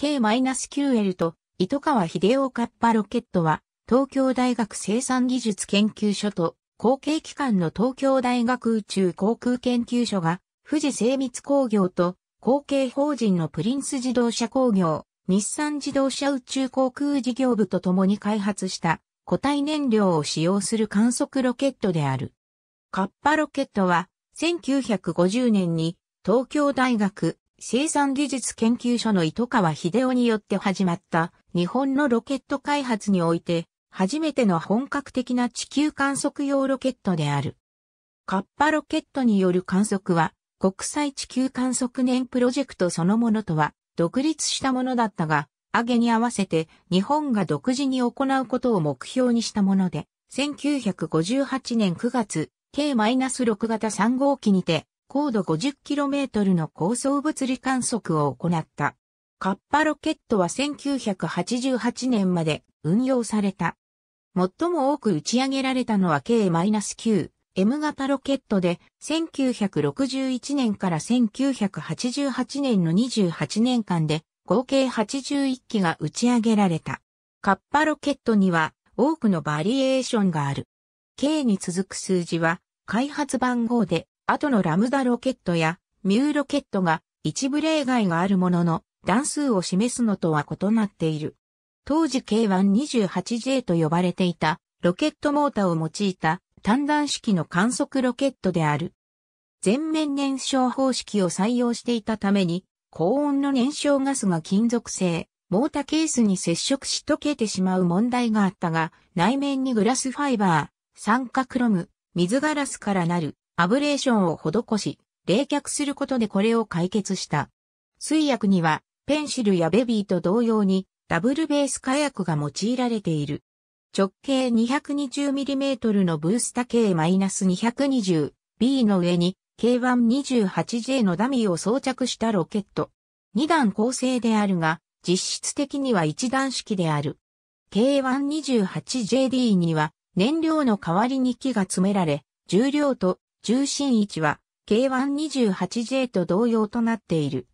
K-QL と糸川秀夫カッパロケットは東京大学生産技術研究所と後継機関の東京大学宇宙航空研究所が富士精密工業と後継法人のプリンス自動車工業、日産自動車宇宙航空事業部と共に開発した固体燃料を使用する観測ロケットである。カッパロケットは1950年に東京大学生産技術研究所の糸川秀夫によって始まった日本のロケット開発において初めての本格的な地球観測用ロケットである。カッパロケットによる観測は国際地球観測年プロジェクトそのものとは独立したものだったが、アゲに合わせて日本が独自に行うことを目標にしたもので、1958年9月、K-6 型3号機にて高度 50km の高層物理観測を行った。カッパロケットは1988年まで運用された。最も多く打ち上げられたのは K-9、M 型ロケットで1961年から1988年の28年間で合計81機が打ち上げられた。カッパロケットには多くのバリエーションがある。K に続く数字は開発番号で後のラムダロケットやミューロケットが一部例外があるものの段数を示すのとは異なっている。当時 K128J と呼ばれていたロケットモータを用いた単段式の観測ロケットである。全面燃焼方式を採用していたために高温の燃焼ガスが金属製、モータケースに接触し溶けてしまう問題があったが、内面にグラスファイバー、酸化クロム、水ガラスからなるアブレーションを施し、冷却することでこれを解決した。水薬には、ペンシルやベビーと同様に、ダブルベース火薬が用いられている。直径 220mm のブースタ K-220B の上に K128J のダミーを装着したロケット。2段構成であるが、実質的には1段式である。K128JD には燃料の代わりに木が詰められ、重量と重心位置は K128J と同様となっている。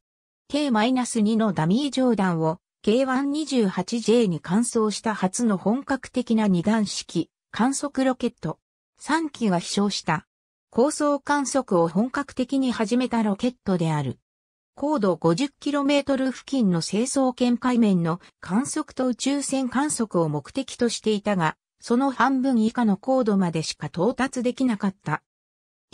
K-2 のダミー上段を K128J に換装した初の本格的な二段式観測ロケット3機が飛翔した。高層観測を本格的に始めたロケットである。高度 50km 付近の清掃圏海面の観測と宇宙船観測を目的としていたが、その半分以下の高度までしか到達できなかった。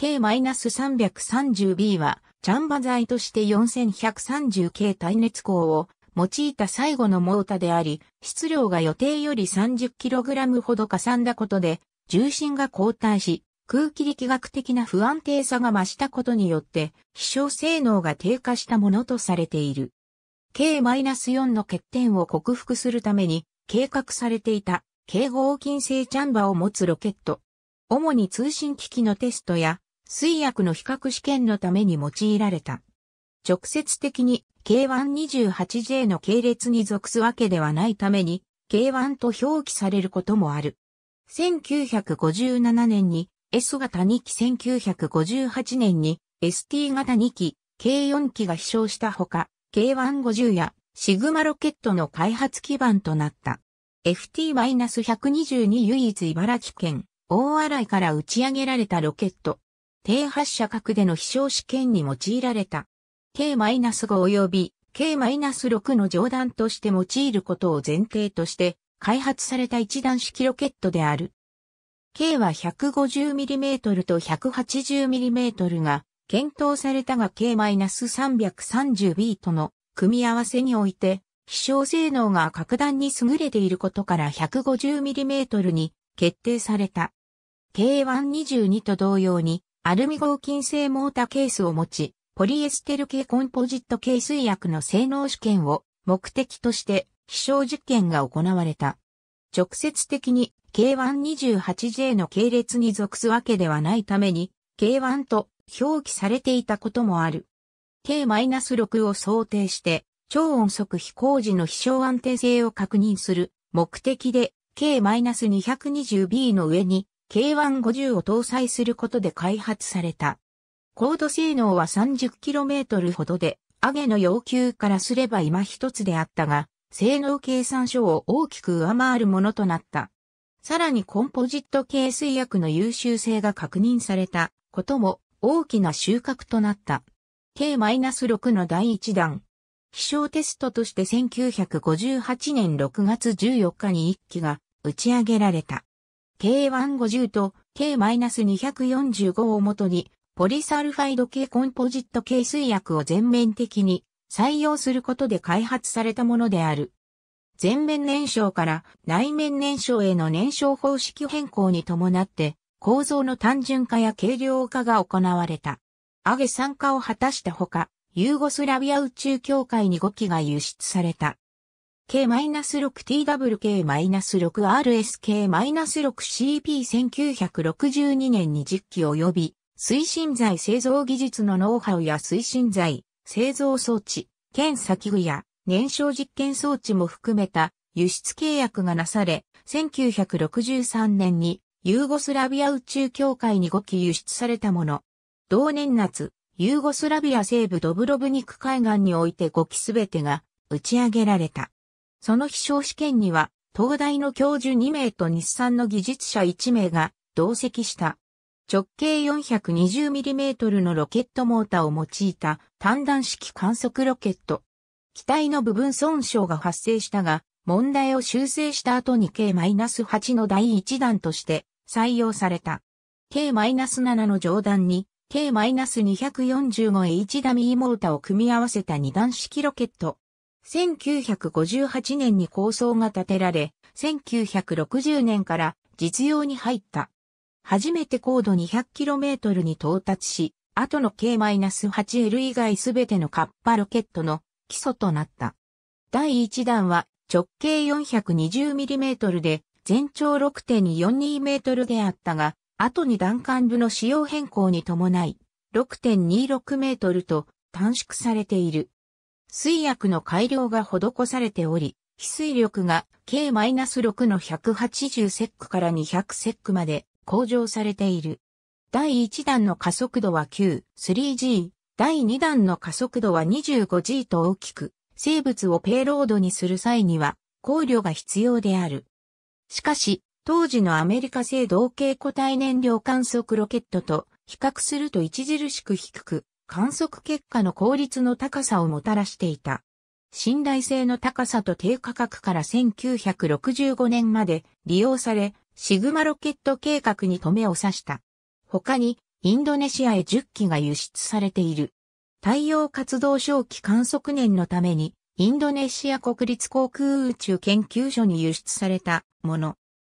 K-330B は、チャンバ材として 4130K 耐熱鋼を用いた最後のモータであり、質量が予定より 30kg ほどかさんだことで、重心が後退し、空気力学的な不安定さが増したことによって、飛翔性能が低下したものとされている。K-4 の欠点を克服するために、計画されていた、K 合金製チャンバを持つロケット。主に通信機器のテストや水薬の比較試験のために用いられた。直接的に K128J の系列に属すわけではないために K1 と表記されることもある。1957年に S 型2機1958年に ST 型2機 K4 機が飛翔したほか、K150 やシグマロケットの開発基盤となった。FT-122 唯一茨城県大洗から打ち上げられたロケット、低発射角での飛翔試験に用いられた。K-5 及び K-6 の上段として用いることを前提として開発された一段式ロケットである。K は 150mm と 180mm が検討されたが K-330B との組み合わせにおいて、飛翔性能が格段に優れていることから 150mm に決定された。K122 と同様にアルミ合金製モーターケースを持ち、ポリエステル系コンポジット系水薬の性能試験を目的として飛翔実験が行われた。直接的に K128J の系列に属すわけではないために K1 と表記されていたこともある。K-6 を想定して超音速飛行時の飛翔安定性を確認する目的で K-220B の上に K150 を搭載することで開発された。高度性能は 30km ほどで、上げの要求からすれば今一つであったが、性能計算書を大きく上回るものとなった。さらにコンポジット系水薬の優秀性が確認されたことも大きな収穫となった。K-6 の第1弾。飛翔テストとして1958年6月14日に1機が打ち上げられた。K150 と K-245 をもとに、ポリサルファイド系コンポジット系水薬を全面的に採用することで開発されたものである。全面燃焼から内面燃焼への燃焼方式変更に伴って、構造の単純化や軽量化が行われた。アゲ参加を果たしたほか、ユーゴスラビア宇宙協会に5機が輸出された。K-6TWK-6RSK-6CP1962 年に10及び、推進剤製造技術のノウハウや推進剤、製造装置、検査器具や燃焼実験装置も含めた輸出契約がなされ、1963年にユーゴスラビア宇宙協会に5機輸出されたもの。同年夏、ユーゴスラビア西部ドブロブニク海岸において5機すべてが打ち上げられた。その飛翔試験には、東大の教授2名と日産の技術者1名が同席した。直径 420mm のロケットモーターを用いた単弾式観測ロケット。機体の部分損傷が発生したが、問題を修正した後に K-8 の第1弾として採用された。K-7 の上段に K-245H ダミーモーターを組み合わせた2段式ロケット。1958年に構想が立てられ、1960年から実用に入った。初めて高度 200km に到達し、後の K-8L 以外すべてのカッパロケットの基礎となった。第1弾は直径 420mm で全長 6.42m であったが、後に弾丸部の仕様変更に伴い、6.26m と短縮されている。水薬の改良が施されており、非水力が K-6 の180セックから200セックまで向上されている。第1弾の加速度は Q3G、第2弾の加速度は 25G と大きく、生物をペイロードにする際には考慮が必要である。しかし、当時のアメリカ製同型固体燃料観測ロケットと比較すると著しく低く、観測結果の効率の高さをもたらしていた。信頼性の高さと低価格から1965年まで利用され、シグマロケット計画に止めを刺した。他に、インドネシアへ10機が輸出されている。太陽活動小期観測年のために、インドネシア国立航空宇宙研究所に輸出されたもの。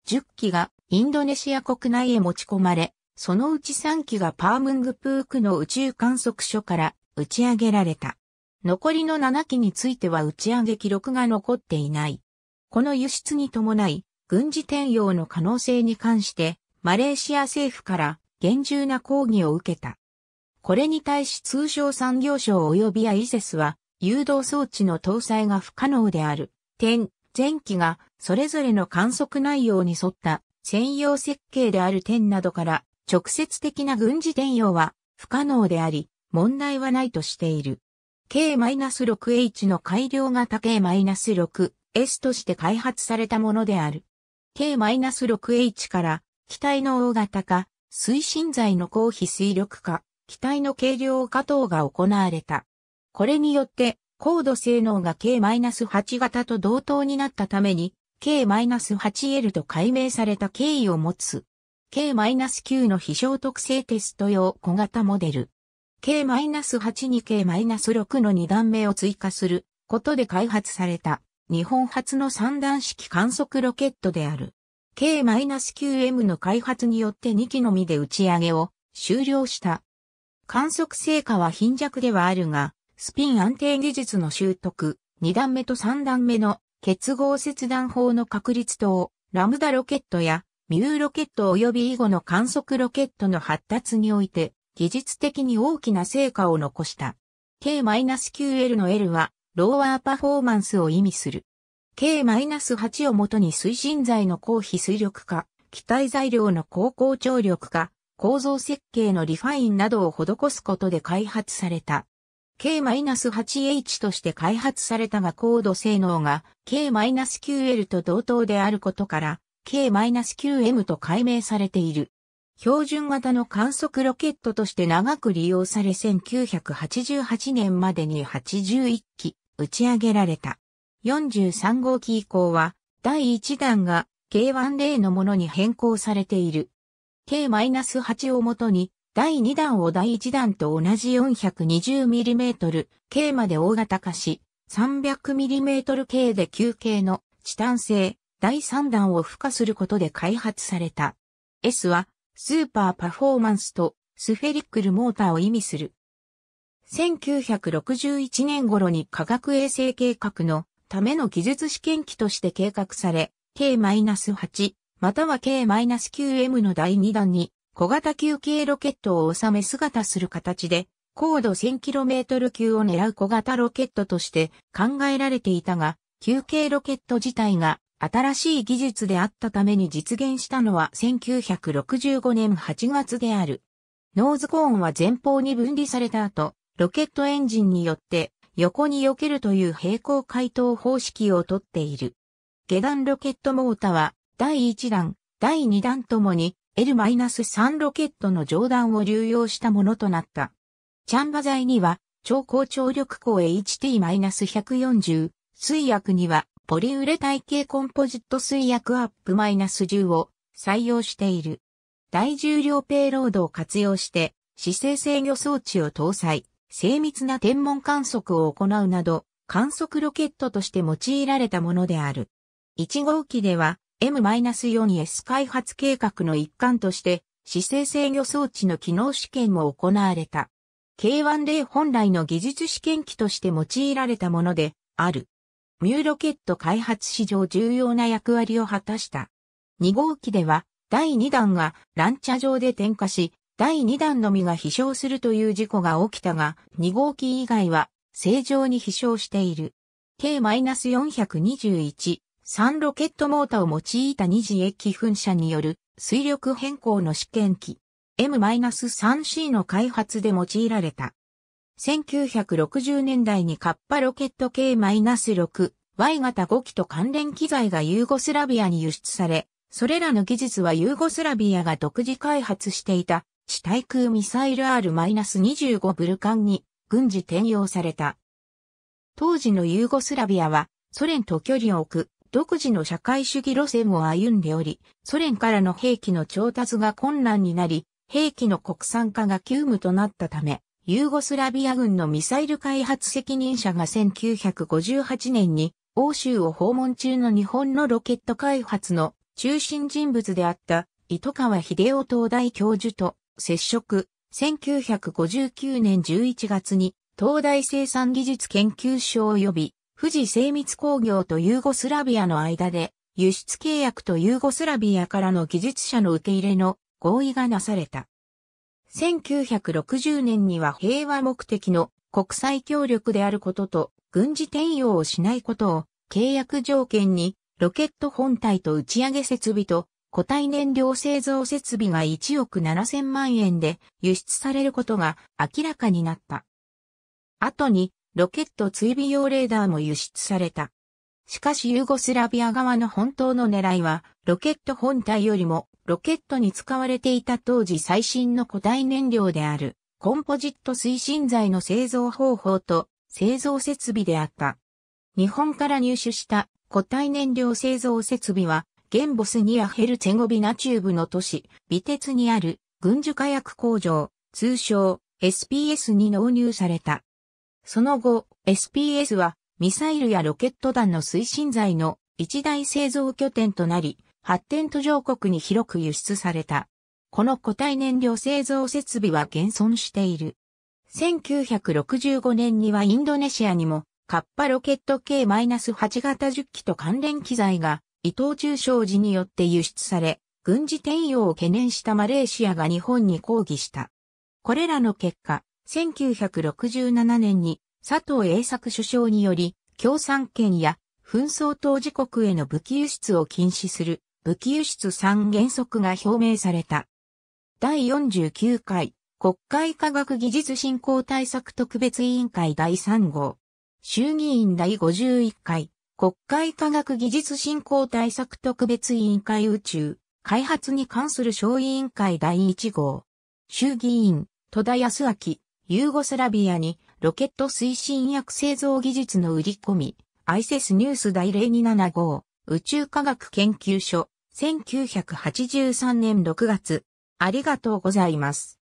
10機がインドネシア国内へ持ち込まれ、そのうち3機がパームングプークの宇宙観測所から打ち上げられた。残りの7機については打ち上げ記録が残っていない。この輸出に伴い、軍事転用の可能性に関して、マレーシア政府から厳重な抗議を受けた。これに対し通商産業省及びアイセスは、誘導装置の搭載が不可能である。点、前期がそれぞれの観測内容に沿った専用設計である点などから直接的な軍事転用は不可能であり、問題はないとしている。K-6H の改良型 K-6S として開発されたものである。K-6H から機体の大型化、推進剤の高比水力化、機体の軽量化等が行われた。これによって高度性能が K-8 型と同等になったために K-8L と解明された経緯を持つ。K-9 の飛翔特性テスト用小型モデル。K-8 に K-6 の2段目を追加することで開発された日本初の3段式観測ロケットである。K-9M の開発によって2機のみで打ち上げを終了した。観測成果は貧弱ではあるが、スピン安定技術の習得、2段目と3段目の結合切断法の確立等、ラムダロケットやミューロケット及び以後の観測ロケットの発達において、技術的に大きな成果を残した。k 9 l の L は、ローワーパフォーマンスを意味する。K-8 をもとに推進剤の高非水力化、機体材料の高高張力化、構造設計のリファインなどを施すことで開発された。K-8H として開発されたが高度性能が k 9 l と同等であることから K-9M と解明されている。標準型の観測ロケットとして長く利用され1988年までに81機打ち上げられた。43号機以降は第1弾が K10 のものに変更されている。K-8 をもとに第2弾を第1弾と同じ 420mm K まで大型化し 300mm K で休憩のチタン製第3弾を付加することで開発された。S は、スーパーパフォーマンスとスフェリックルモーターを意味する。1961年頃に科学衛生計画のための技術試験機として計画され、K-8 または K-9M の第2弾に小型球形ロケットを収め姿する形で、高度 1000km 級を狙う小型ロケットとして考えられていたが、球形ロケット自体が新しい技術であったために実現したのは1965年8月である。ノーズコーンは前方に分離された後、ロケットエンジンによって横に避けるという平行回答方式をとっている。下段ロケットモータは第1弾、第2弾ともに L-3 ロケットの上段を流用したものとなった。チャンバ材には超高張力鋼 HT-140、水薬にはポリウレ体系コンポジット水薬アップマイナ -10 を採用している。大重量ペイロードを活用して姿勢制御装置を搭載、精密な天文観測を行うなど観測ロケットとして用いられたものである。1号機では M-4S 開発計画の一環として姿勢制御装置の機能試験も行われた。K10 本来の技術試験機として用いられたものである。ミューロケット開発史上重要な役割を果たした。2号機では、第2弾がランチャー上で点火し、第2弾のみが飛翔するという事故が起きたが、2号機以外は正常に飛翔している。K-421、3ロケットモータを用いた二次液噴射による水力変更の試験機。M-3C の開発で用いられた。1960年代にカッパロケット系 -6、Y 型5機と関連機材がユーゴスラビアに輸出され、それらの技術はユーゴスラビアが独自開発していた地対空ミサイル R-25 ブルカンに軍事転用された。当時のユーゴスラビアはソ連と距離を置く独自の社会主義路線を歩んでおり、ソ連からの兵器の調達が困難になり、兵器の国産化が急務となったため、ユーゴスラビア軍のミサイル開発責任者が1958年に欧州を訪問中の日本のロケット開発の中心人物であった糸川秀夫東大教授と接触、1959年11月に東大生産技術研究所及び富士精密工業とユーゴスラビアの間で輸出契約とユーゴスラビアからの技術者の受け入れの合意がなされた。1960年には平和目的の国際協力であることと軍事転用をしないことを契約条件にロケット本体と打ち上げ設備と固体燃料製造設備が1億7000万円で輸出されることが明らかになった。後にロケット追尾用レーダーも輸出された。しかしユーゴスラビア側の本当の狙いはロケット本体よりもロケットに使われていた当時最新の固体燃料であるコンポジット推進剤の製造方法と製造設備であった。日本から入手した固体燃料製造設備は、現ボスニアヘルツェゴビナ中部の都市、美鉄にある軍需火薬工場、通称 SPS に納入された。その後、SPS はミサイルやロケット弾の推進剤の一大製造拠点となり、発展途上国に広く輸出された。この固体燃料製造設備は現存している。1965年にはインドネシアにも、カッパロケット系 -8 型10機と関連機材が、伊藤忠商事によって輸出され、軍事転用を懸念したマレーシアが日本に抗議した。これらの結果、1967年に佐藤栄作首相により、共産圏や紛争当事国への武器輸出を禁止する武器輸出3原則が表明された。第49回国会科学技術振興対策特別委員会第3号。衆議院第51回国会科学技術振興対策特別委員会宇宙開発に関する小委員会第1号。衆議院戸田康明ユーゴスラビアにロケット推進薬製造技術の売り込み。i イ e s ニュース第0 2 7号宇宙科学研究所1983年6月、ありがとうございます。